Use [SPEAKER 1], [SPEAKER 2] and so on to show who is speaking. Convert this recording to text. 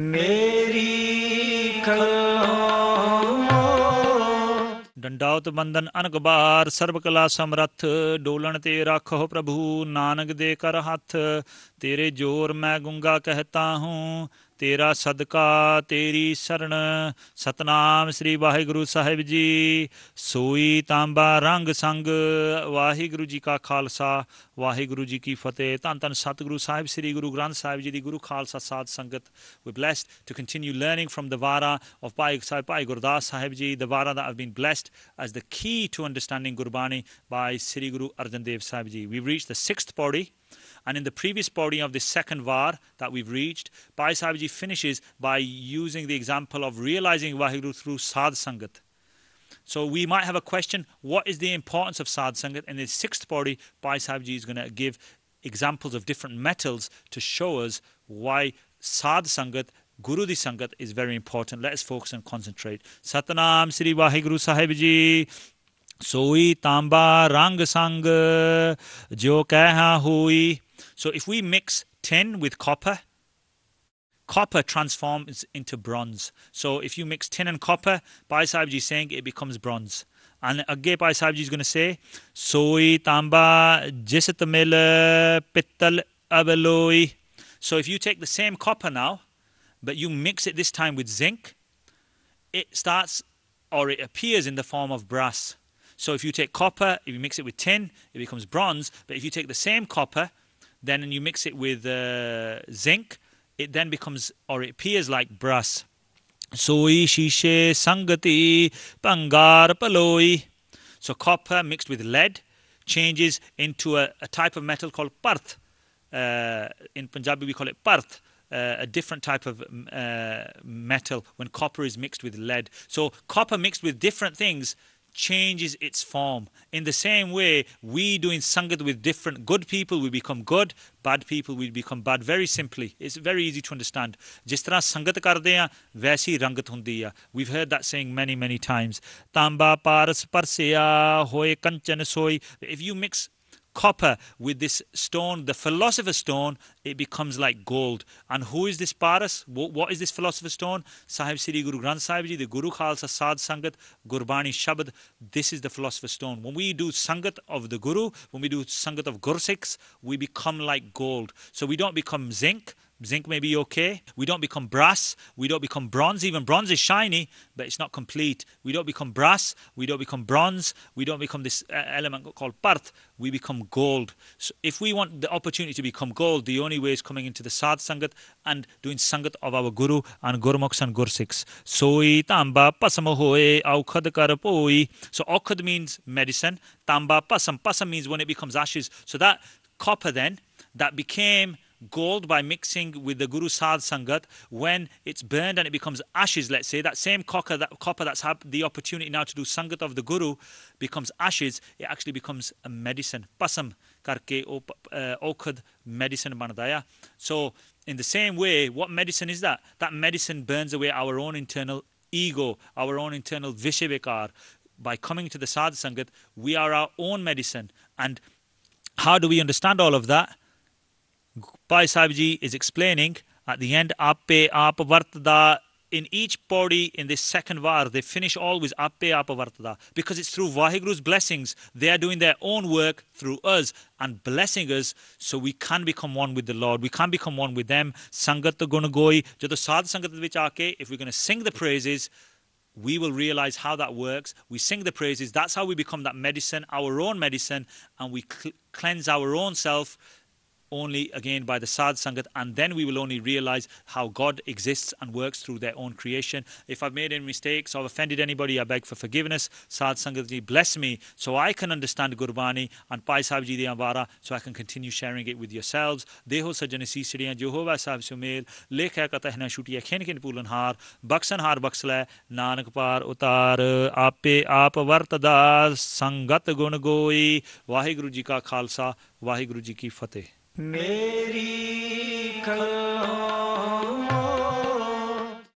[SPEAKER 1] ਮੇਰੀ ਕਲੋ ਡੰਡਾਉਤ ਬੰਦਨ ਅਨਗਬਾਰ ਸਰਬ ਕਲਾ ਸਮਰੱਥ ਡੋਲਣ ਤੇ ਰੱਖੋ ਪ੍ਰਭੂ ਨਾਨਕ ਦੇ ਕਰ ਹੱਥ ਤੇਰੇ ਜੋਰ ਮੈਂ ਗੁੰਗਾ ਕਹਤਾ ਹੂੰ ਤੇਰਾ ਸਦਕਾ ਤੇਰੀ ਸਰਣ ਸਤਨਾਮ ਸ੍ਰੀ ਵਾਹਿਗੁਰੂ ਸਾਹਿਬ ਜੀ ਸੋਈ ਤਾਂਬਾ ਰੰਗ ਸੰਗ ਵਾਹਿਗੁਰੂ ਜੀ ਕਾ ਖਾਲਸਾ ਵਾਹਿਗੁਰੂ ਜੀ ਕੀ ਫਤਿਹ ਧੰਨ ਧੰਨ ਸਤਿਗੁਰੂ ਸਾਹਿਬ ਸ੍ਰੀ ਗੁਰੂ ਗ੍ਰੰਥ ਸਾਹਿਬ ਜੀ ਦੀ ਗੁਰੂ Khalsa Sadh Sangat we blessed to continue learning from ਦਵਾਰਾ ਆਫ ਭਾਈ ਸਾਹਿਬ ਪਾਈ ਗੁਰਦਾਸ ਸਾਹਿਬ ਜੀ ਦਵਾਰਾ ਦਾ have been blessed as the key to understanding Gurbani by Sri Guru Arjan Dev Sahib ji we reach the 6th ਪੌੜੀ And in the previous body of the second var that we've reached, Bhai Sahibji finishes by using the example of realizing Vaheguru through Sad Sangat. So we might have a question, what is the importance of Sad Sangat? And in the sixth body, Bhai Sahibji is going to give examples of different metals to show us why Sad Sangat Guru Di Sangat is very important. Let us focus and concentrate. Satnam Sri Vaheguru Sahibji. Soy tamba rang sang jo kaha hui. So if we mix tin with copper, copper transforms into bronze. So if you mix tin and copper, by Sahibji is saying it becomes bronze. And again, by Sahibji is going to say, soi tamba jisatmil pittal abaloi. So if you take the same copper now, but you mix it this time with zinc, it starts or it appears in the form of brass. So if you take copper, if you mix it with tin, it becomes bronze. But if you take the same copper, then and you mix it with uh, zinc, it then becomes or it appears like brass. Soi shishe sangati bangar paloi. So copper mixed with lead changes into a, a type of metal called parth. Uh, in Punjabi we call it parth. Uh, a different type of uh, metal when copper is mixed with lead. So copper mixed with different things changes its form. In the same way, we doing Sangat with different good people, we become good, bad people, we become bad very simply. It's very easy to understand. Sangat karde rangat We've heard that saying many, many times. Tamba paras parseya hoye kanchan soy. If you mix copper with this stone, the philosopher's stone, it becomes like gold. And who is this Paras? what, what is this philosopher's stone? Sahib Siri Guru Granth Sahib Ji, the Guru Khalsa Sad Sangat, Gurbani Shabad. This is the philosopher's stone. When we do Sangat of the Guru, when we do Sangat of Gursikhs, we become like gold. So we don't become zinc, Zinc may be okay. We don't become brass. We don't become bronze. Even bronze is shiny, but it's not complete. We don't become brass. We don't become bronze. We don't become this uh, element called part. We become gold. So if we want the opportunity to become gold, the only way is coming into the Sad Sangat and doing Sangat of our Guru and Gurmukhs and gursiks. So tamba pasam hoye aukhad karapoi. So aukhad means medicine. Tamba pasam. Pasam means when it becomes ashes. So that copper then, that became gold by mixing with the Guru Sad Sangat. When it's burned and it becomes ashes, let's say, that same copper, that, copper that's had the opportunity now to do Sangat of the Guru becomes ashes, it actually becomes a medicine. Pasam karke uh, okhad medicine banadaya. So, in the same way, what medicine is that? That medicine burns away our own internal ego, our own internal vishivikar. By coming to the Sadh Sangat, we are our own medicine. And how do we understand all of that? Pai Sahib is explaining at the end, Appe Apavartada. In each body in this second var, they finish always Appe Apavartada because it's through Vaheguru's blessings. They are doing their own work through us and blessing us so we can become one with the Lord. We can become one with them. Sangat Gunagoi, Jado Sad Sangat Vichake, if we're going to sing the praises, we will realize how that works. We sing the praises. That's how we become that medicine, our own medicine, and we cleanse our own self only again by the Sad Sangat, and then we will only realize how God exists and works through their own creation. If I've made any mistakes or offended anybody, I beg for forgiveness. Sad Sangat bless me so I can understand Gurbani and Pai Sahib Ji Ambara so I can continue sharing it with yourselves. Deho sajjan isi siriyan Jehovah Sahib Sumail, lekha katah na shutiya khin khin pulan har, baksan har baksla, nanak par utar, ape aap vartada, sangat gun goi, wahiguru Ji ka khalsa, Waheguru Ji ki fateh. मेरी कल